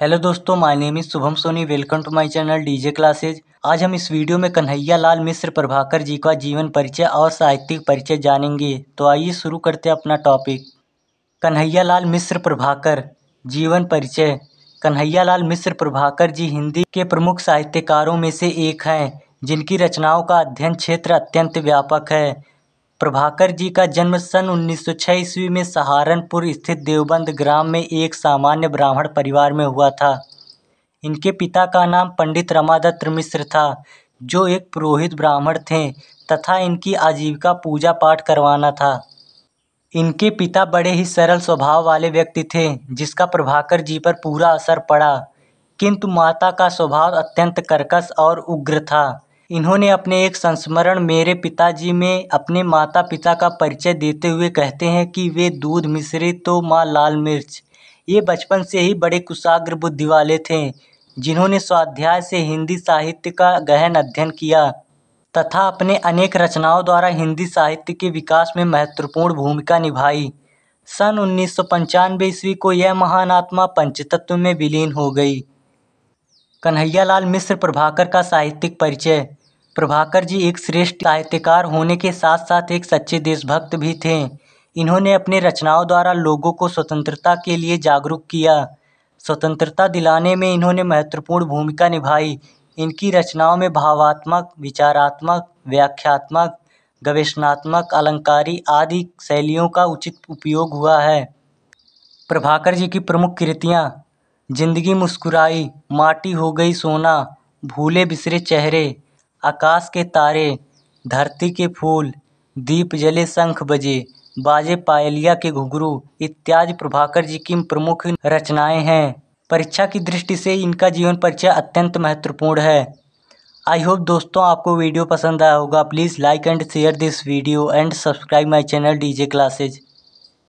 hello दोस्तों my name is Shubham Soni welcome to my channel DJ classes आज हम इस वीडियो में कन्हैया लाल मिश्र प्रभाकर जी का जीवन परिचय और साहित्यिक परिचय जानेंगे तो आइए शुरू करते हैं अपना टॉपिक कन्हैया लाल मिश्र प्रभाकर जीवन परिचय कन्हैया लाल मिश्र प्रभाकर जी हिंदी के प्रमुख साहित्यकारों में से एक हैं जिनकी रचनाओं का अध्ययन क्षेत्र अत्यंत व्यापक है प्रभाकर जी का जन्म सन उन्नीस सौ ईस्वी में सहारनपुर स्थित देवबंद ग्राम में एक सामान्य ब्राह्मण परिवार में हुआ था इनके पिता का नाम पंडित रमादत्त मिश्र था जो एक पुरोहित ब्राह्मण थे तथा इनकी आजीविका पूजा पाठ करवाना था इनके पिता बड़े ही सरल स्वभाव वाले व्यक्ति थे जिसका प्रभाकर जी पर पूरा असर पड़ा किंतु माता का स्वभाव अत्यंत कर्कश और उग्र था इन्होंने अपने एक संस्मरण मेरे पिताजी में अपने माता पिता का परिचय देते हुए कहते हैं कि वे दूध मिश्रित तो माँ लाल मिर्च ये बचपन से ही बड़े कुशाग्र बुद्धि वाले थे जिन्होंने स्वाध्याय से हिंदी साहित्य का गहन अध्ययन किया तथा अपने अनेक रचनाओं द्वारा हिंदी साहित्य के विकास में महत्वपूर्ण भूमिका निभाई सन उन्नीस सौ ईस्वी को यह महान आत्मा पंचतत्व में विलीन हो गई कन्हैयालाल मिश्र प्रभाकर का साहित्यिक परिचय प्रभाकर जी एक श्रेष्ठ साहित्यकार होने के साथ साथ एक सच्चे देशभक्त भी थे इन्होंने अपने रचनाओं द्वारा लोगों को स्वतंत्रता के लिए जागरूक किया स्वतंत्रता दिलाने में इन्होंने महत्वपूर्ण भूमिका निभाई इनकी रचनाओं में भावात्मक विचारात्मक व्याख्यात्मक गवेषणात्मक अलंकारी आदि शैलियों का उचित उपयोग हुआ है प्रभाकर जी की प्रमुख कृतियाँ ज़िंदगी मुस्कुराई माटी हो गई सोना भूले बिसरे चेहरे आकाश के तारे धरती के फूल दीप जले शंख बजे बाजे पायलिया के घुघरू इत्यादि प्रभाकर जी की प्रमुख रचनाएं हैं परीक्षा की दृष्टि से इनका जीवन परिचय अत्यंत महत्वपूर्ण है आई होप दोस्तों आपको वीडियो पसंद आया होगा please like and share this video and subscribe my channel J classes